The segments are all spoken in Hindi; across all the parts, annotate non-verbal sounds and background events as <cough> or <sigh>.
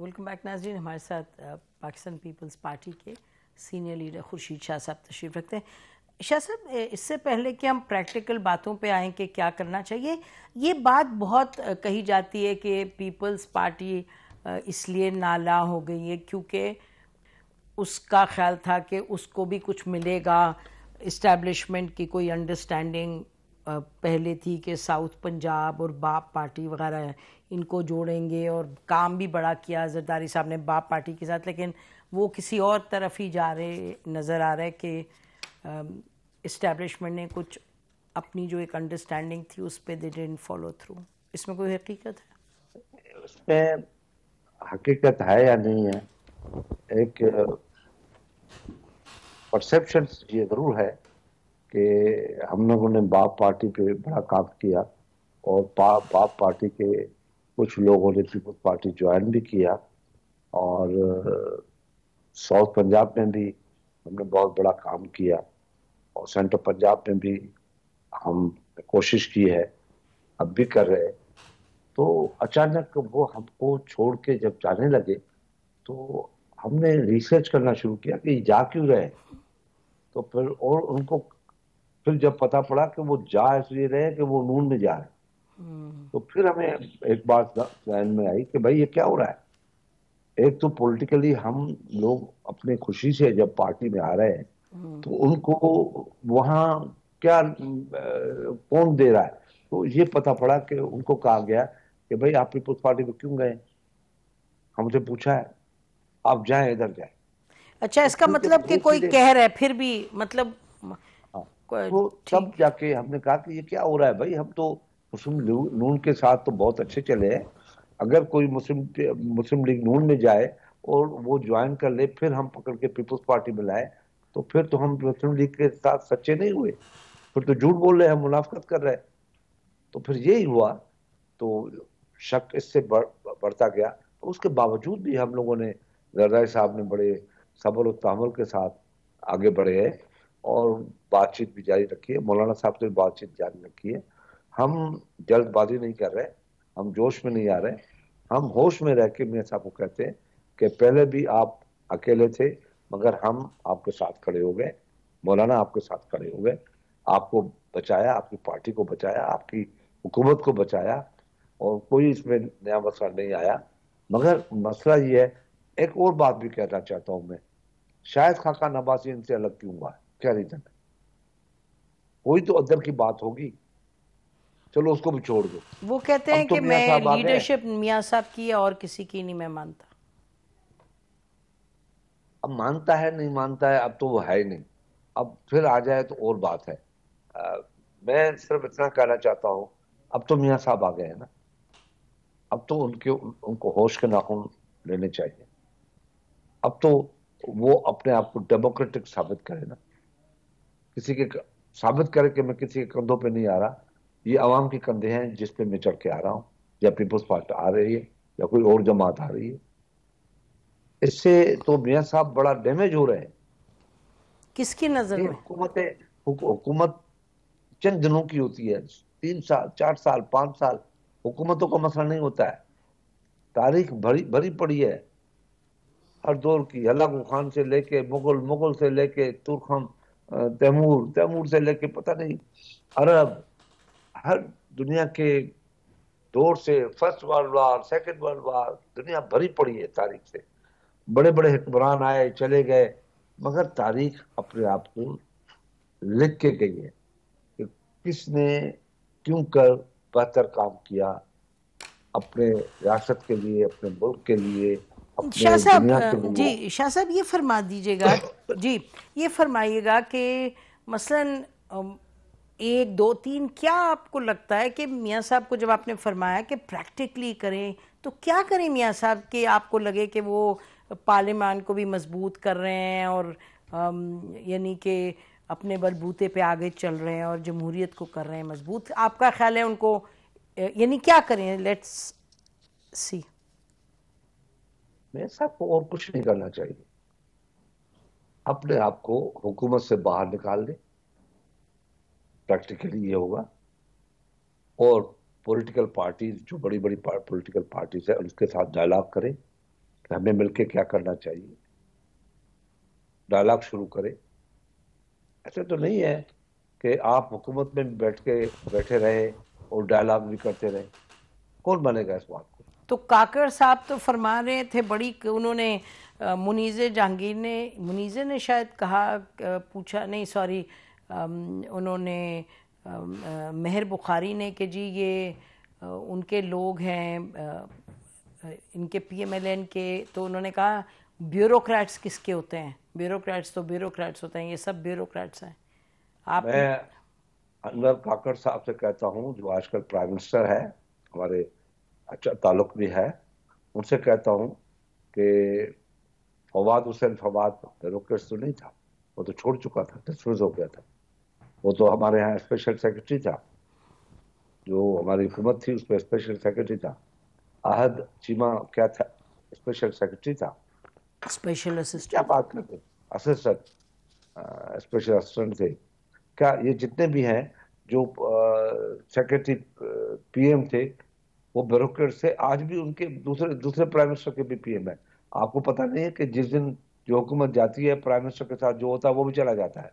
वेलकम बैक नाजरीन हमारे साथ पाकिस्तान पीपल्स पार्टी के सीनियर लीडर खुर्शीद शाह साहब तशरीफ रखते हैं शाह साहब इससे पहले कि हम प्रैक्टिकल बातों पे आएँ कि क्या करना चाहिए ये बात बहुत कही जाती है कि पीपल्स पार्टी इसलिए नाला हो गई है क्योंकि उसका ख्याल था कि उसको भी कुछ मिलेगा इस्टेब्लिशमेंट की कोई अंडरस्टैंडिंग पहले थी कि साउथ पंजाब और बाप पार्टी वगैरह इनको जोड़ेंगे और काम भी बड़ा किया जरदारी साहब ने बाप पार्टी के साथ लेकिन वो किसी और तरफ ही जा रहे नज़र आ रहा है कि इस्टेब्लिशमेंट ने कुछ अपनी जो एक अंडरस्टैंडिंग थी उस पर दे डेंट फॉलो थ्रू इसमें कोई हकीकत है उसमें हकीकत है या नहीं है एक परसेप्शन ये ज़रूर है कि हम लोगों ने बाप पार्टी पे बड़ा काम किया और बा, बाप पार्टी के कुछ लोगों ने पीपुल्स पार्टी ज्वाइन भी किया और साउथ पंजाब में भी हमने बहुत बड़ा काम किया और सेंट्रल पंजाब में भी हम कोशिश की है अब भी कर रहे तो अचानक वो हमको छोड़ के जब जाने लगे तो हमने रिसर्च करना शुरू किया कि जा क्यों रहे तो फिर और उनको फिर जब पता पड़ा कि वो जा इसलिए रहे कि वो नून में जा रहे हम्म। तो फिर हमें एक बात जहन में आई कि भाई ये क्या हो रहा है एक तो पॉलिटिकली हम लोग अपने खुशी से जब पार्टी में आ रहे हैं हम्म। तो उनको वहां क्या कौन दे रहा है तो ये पता पड़ा कि उनको कहा गया कि भाई आप पीपुल्स पार्टी में क्यों गए हमसे पूछा है आप जाए इधर जाए अच्छा इसका तो मतलब कि कोई कह रहा है फिर भी मतलब वो तो तब जाके हमने कहा कि ये क्या हो रहा है भाई हम तो मुस्लिम नून के साथ तो बहुत अच्छे चले हैं अगर कोई मुस्लिम मुस्लिम लीग नून में जाए और वो ज्वाइन कर ले फिर हम पकड़ के पीपुल्स पार्टी में लाए तो फिर तो हम मुस्लिम लीग के साथ सच्चे नहीं हुए फिर तो झूठ बोल रहे हैं मुनाफत कर रहे हैं तो फिर यही हुआ तो शक इससे बढ़, बढ़ता गया तो उसके बावजूद भी हम लोगों ने जरदारी साहब ने बड़े सबर और तहमल के साथ आगे बढ़े हैं और बातचीत भी जारी रखी है मौलाना साहब से बातचीत जारी रखी है हम जल्दबाजी नहीं कर रहे हम जोश में नहीं आ रहे हम होश में रह के मैं साहब को कहते हैं कि पहले भी आप अकेले थे मगर हम आपके साथ खड़े हो गए मौलाना आपके साथ खड़े हो गए आपको बचाया आपकी पार्टी को बचाया आपकी हुकूमत को बचाया और कोई इसमें नया मसला नहीं आया मगर मसला ये है एक और बात भी कहना चाहता हूँ मैं शायद खाका नबासी इनसे अलग क्यों हुआ है क्या रीजन है वही तो अदब की बात होगी चलो उसको भी छोड़ दो वो कहते हैं तो कि मैं लीडरशिप मियाँ साहब की है और किसी की नहीं मैं मानता अब मानता है नहीं मानता है अब तो वो है ही नहीं अब फिर आ जाए तो और बात है आ, मैं सिर्फ इतना कहना चाहता हूँ अब तो मियाँ साहब आ गए हैं ना अब तो उनके उन, उनको होश के नाखून लेने चाहिए अब तो वो अपने आप को डेमोक्रेटिक साबित करे ना किसी के साबित करे कि मैं किसी के कंधों पे नहीं आ रहा ये आवाम के कंधे हैं जिस पे मैं चढ़ के आ रहा हूँ या पीपल्स पार्टी आ रही है या कोई और जमात आ रही है इससे तो मिया साहब बड़ा डैमेज हो रहे हैं किसकी नजर में हुकूमत चंद दिनों की होती है तीन साल चार साल पांच साल हुकूमतों का मसला नहीं होता है तारीख भरी भरी पड़ी है हर दौर की अलग खान से लेके मुगल मुगल से लेके तुर्खम तैमूर तैमूर से लेके पता नहीं अरब हर दुनिया के दौर से first world war second world war दुनिया भरी पड़ी है तारीख से बड़े बड़े हुक्मरान आए चले गए मगर तारीख अपने आप को लिख के गई है कि किसने क्यों कर बेहतर काम किया अपने रियासत के लिए अपने मुल्क के लिए शाह साहब जी शाह साहब ये फरमा दीजिएगा <laughs> जी ये फरमाइएगा कि मसलन एक दो तीन क्या आपको लगता है कि मियाँ साहब को जब आपने फरमाया कि प्रैक्टिकली करें तो क्या करें मियाँ साहब कि आपको लगे कि वो पार्लियामान को भी मजबूत कर रहे हैं और यानी कि अपने बलबूते पे आगे चल रहे हैं और जमहूरीत को कर रहे हैं मजबूत आपका ख्याल है उनको यानी क्या करें लेट्स सी में सबको और कुछ नहीं करना चाहिए अपने आप को हुकूमत से बाहर निकाल दे प्रैक्टिकली ये होगा और पॉलिटिकल पार्टी जो बड़ी बड़ी पॉलिटिकल पार्टीज है उसके साथ डायलॉग करें कि हमें मिलके क्या करना चाहिए डायलॉग शुरू करें ऐसा तो नहीं है कि आप हुकूमत में बैठ के बैठे रहे और डायलॉग भी करते रहे कौन बनेगा इस बात तो काकर साहब तो फरमा रहे थे बड़ी उन्होंने मुनीज़ जहांगीर ने मुनीज़ ने शायद कहा पूछा नहीं सॉरी उन्होंने मेहर बुखारी ने कि जी ये उनके लोग हैं इनके पी एम एल एन के तो उन्होंने कहा ब्यूरोक्रेट्स किसके होते हैं ब्यूरोक्रेट्स तो ब्यूरोक्रेट्स होते हैं ये सब ब्यूरोक्रेट्स हैं आप मैं अनवर काकर साहब से कहता हूँ जो आजकल प्राइम मिनिस्टर है हमारे अच्छा ताल्लुक भी है उनसे कहता हूँ कि फवाद हुसैन फवाद रोकेट्स तो नहीं था वो तो छोड़ चुका था डिस्फ्यूज हो गया था वो तो हमारे यहाँ स्पेशल सेक्रेटरी था जो हमारी हुकूमत थी उसमें स्पेशल सेक्रेटरी था अहद चीमा क्या था स्पेशल सेक्रेटरी था स्पेशल असिस्टेंट क्या बात करते असिस्टेंट स्पेशल असिस्टेंट थे क्या ये जितने भी हैं जो सेक्रेटरी पीएम थे वो ब्यूरोक्रेट्स थे आज भी उनके दूसरे दूसरे प्राइम मिनिस्टर के भी पीएम है आपको पता नहीं है कि जिस दिन जो हुकूमत जाती है प्राइम मिनिस्टर के साथ जो होता है वो भी चला जाता है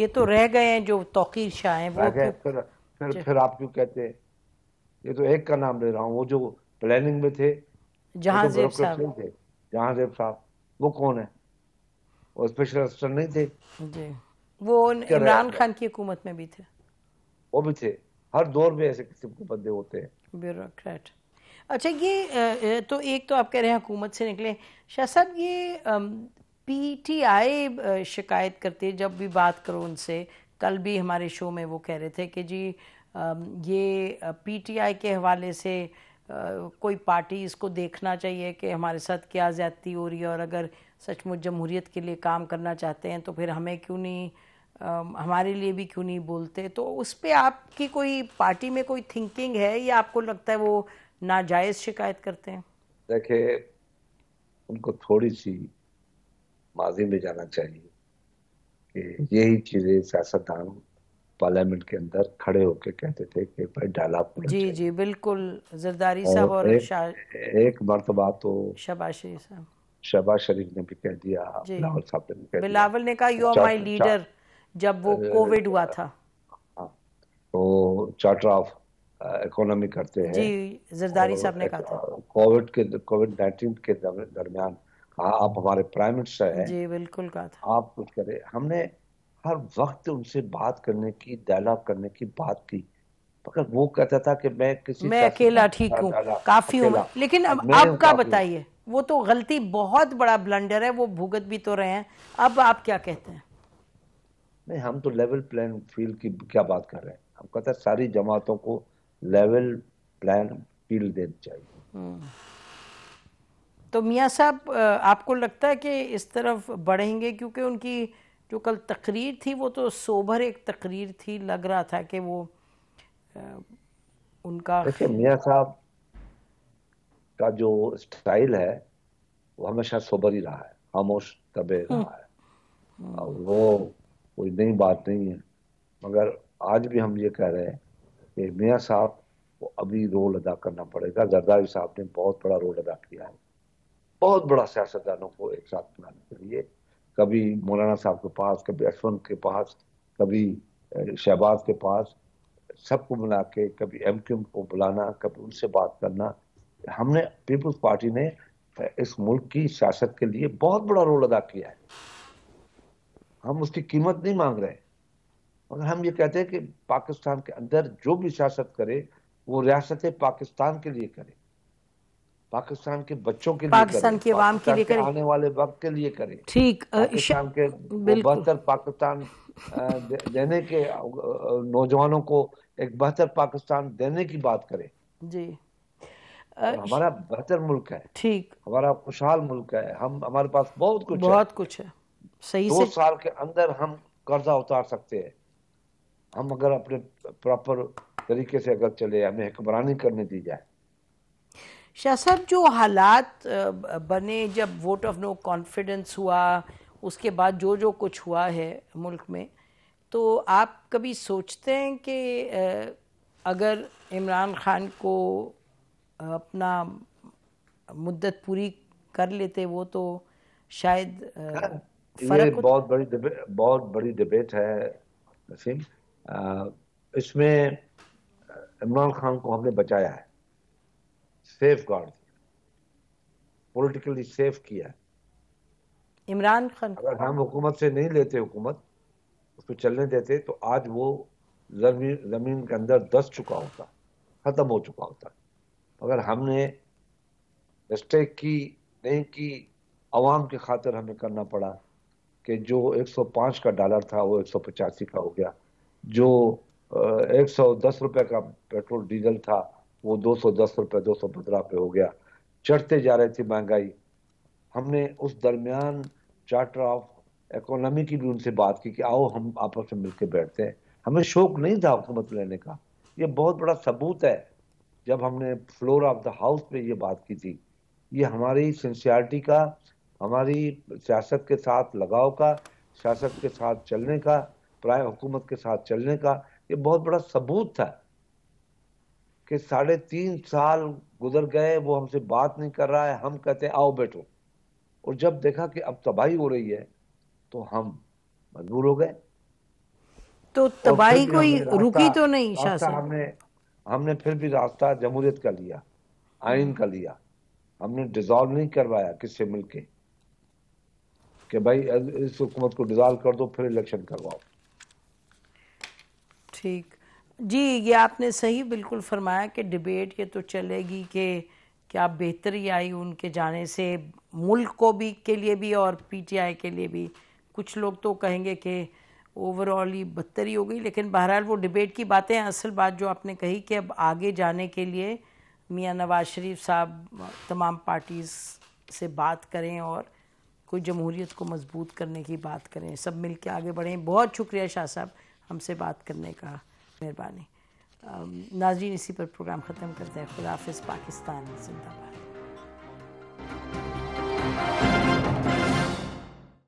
ये तो रह गए हैं जो तोकीर शाह हैं वो गए तो फिर फिर फिर आप क्यों कहते हैं ये तो एक का नाम ले रहा हूँ वो जो प्लानिंग में थे तो जहां तो साहब जहाँ जेब साहब वो कौन है वो स्पेशल असिस्टेंट नहीं थे जी वो इमरान खान की हुकूमत में भी थे वो भी थे हर दौर में ऐसे किस्म के बंदे होते हैं ब्यूरोक्रेट अच्छा ये तो एक तो आप कह रहे हैं हुकूमत से निकले शाह साहब ये पीटीआई शिकायत करते जब भी बात करो उनसे कल भी हमारे शो में वो कह रहे थे कि जी ये पीटीआई के हवाले से कोई पार्टी इसको देखना चाहिए कि हमारे साथ क्या ज़्यादती हो रही है और अगर सचमुच जमहूरीत के लिए काम करना चाहते हैं तो फिर हमें क्यों नहीं हमारे लिए भी क्यों नहीं बोलते तो उस पर आपकी कोई पार्टी में कोई थिंकिंग है या आपको लगता है वो नाजायज शिकायत करते हैं देखे उनको थोड़ी सी माजी में जाना चाहिए कि यही चीजें सियासतदान पार्लियामेंट के अंदर खड़े होकर कहते थे कि भाई डायलॉग जी जी बिल्कुल जरदारी साहब और, और एक, एक मरतबा तो शबाज शरीफ साहब शबाज शरीफ ने भी कह दिया बिलावल साहब ने भी कह बिलावल ने कहा यू आर माई लीडर जब वो कोविड हुआ था हाँ। तो चार्टर ऑफ इकोनॉमी करते हैं जी जरदारी साहब ने कहा था कोविड के कोविड नाइन्टीन के दरमियान कहा आप हमारे प्राइम मिनिस्टर हैं जी बिल्कुल कहा था आप कुछ करें हमने हर वक्त उनसे बात करने की डायलॉग करने की बात की मगर वो कहता था कि मैं किसी मैं अकेला ठीक हूँ काफी हूँ लेकिन अब आपका बताइए वो तो गलती बहुत बड़ा ब्लंडर है वो भुगत भी तो रहे हैं अब आप क्या कहते हैं नहीं हम तो लेवल प्लान फील्ड की क्या बात कर रहे हैं हम कहते हैं सारी जमातों को लेवल प्लान फील्ड देनी चाहिए हम्म। तो मियाँ साहब आपको लगता है कि इस तरफ बढ़ेंगे क्योंकि उनकी जो कल तकरीर थी वो तो सोभर एक तकरीर थी लग रहा था कि वो उनका देखिए मियाँ साहब का जो स्टाइल है वो हमेशा सोभर ही रहा है खामोश तबे रहा हम्म। है वो कोई नई बात नहीं है मगर आज भी हम ये कह रहे हैं कि मियाँ साहब को अभी रोल अदा करना पड़ेगा जरदारी साहब ने बहुत बड़ा रोल अदा किया है बहुत बड़ा सियासतदानों को एक साथ बनाने के लिए कभी मौलाना साहब के पास कभी अशवंत के पास कभी शहबाज के पास सबको बुला के कभी एम को बुलाना कभी उनसे बात करना हमने पीपुल्स पार्टी ने इस मुल्क की सियासत के लिए बहुत बड़ा रोल अदा किया है हम उसकी कीमत नहीं मांग रहे और हम ये कहते हैं कि पाकिस्तान के अंदर जो भी सियासत करे वो रियासत पाकिस्तान के लिए करे पाकिस्तान के बच्चों के पाकिस्तान लिए पाकिस्तान के, के लिए करे आने वाले वक्त के लिए करे ठीक पाकिस्तान के बेहतर पाकिस्तान देने के नौजवानों को एक बेहतर पाकिस्तान देने की बात करे जी हमारा बेहतर मुल्क है ठीक हमारा खुशहाल मुल्क है हम हमारे पास बहुत कुछ बहुत है। कुछ है सही दो से... साल के अंदर हम कर्जा उतार सकते हैं हम अगर अपने प्रॉपर तरीके से अगर चले हमें हुक्मरानी करने दी जाए शाह साहब जो हालात बने जब वोट ऑफ नो कॉन्फिडेंस हुआ उसके बाद जो जो कुछ हुआ है मुल्क में तो आप कभी सोचते हैं कि अगर इमरान खान को अपना मुद्दत पूरी कर लेते वो तो शायद ये बहुत बड़ी बहुत बड़ी डिबेट है नसीम इसमें इमरान खान को हमने बचाया है सेफ गार्ड पोलिटिकली सेफ किया है इमरान खान अगर हम हुकूमत से नहीं लेते हुकूमत उसको चलने देते तो आज वो जमीन जमीन के अंदर दस चुका होता ख़त्म हो चुका होता अगर हमने मिस्टेक की नहीं की आवाम की खातर हमें करना पड़ा कि जो 105 का डॉलर था वो एक का हो गया जो एक सौ दस का पेट्रोल डीजल था वो दो सौ दस रुपये दो सौ पंद्रह पे हो गया चढ़ते जा रही थी महंगाई हमने उस दरमियान चार्टर ऑफ इकोनॉमी की भी उनसे बात की कि आओ हम आपस में मिलकर बैठते हैं हमें शौक नहीं था हुकूमत लेने का ये बहुत बड़ा सबूत है जब हमने फ्लोर ऑफ द हाउस पे ये बात की थी ये हमारी सेंसियरिटी का हमारी सियासत के साथ लगाव का सियासत के साथ चलने का प्राय हुकूमत के साथ चलने का ये बहुत बड़ा सबूत था कि साढ़े तीन साल गुजर गए वो हमसे बात नहीं कर रहा है हम कहते आओ बैठो और जब देखा कि अब तबाही हो रही है तो हम मजबूर हो गए तो तबाही कोई रुकी तो नहीं शासन हमने हमने फिर भी रास्ता जमहूरियत का लिया आइन का लिया हमने डिजॉल्व नहीं करवाया किससे मिलके कि भाई इस हुकूमत को डिजॉल्व कर दो फिर इलेक्शन करवाओ ठीक जी ये आपने सही बिल्कुल फरमाया कि डिबेट ये तो चलेगी कि क्या बेहतरी आई उनके जाने से मुल्क को भी के लिए भी और पीटीआई के लिए भी कुछ लोग तो कहेंगे कि ओवरऑल ही बदतरी हो गई लेकिन बहरहाल वो डिबेट की बातें हैं असल बात जो आपने कही कि अब आगे जाने के लिए मियाँ नवाज शरीफ साहब तमाम पार्टीज़ से बात करें और कोई जमहूरीत को मजबूत करने की बात करें सब मिल के आगे बढ़ें बहुत शुक्रिया शाह साहब हमसे बात करने का मेहरबानी नाजरीन इसी पर प्रोग्राम ख़त्म करते हैं खुदाफिज पाकिस्तान जिंदाबाद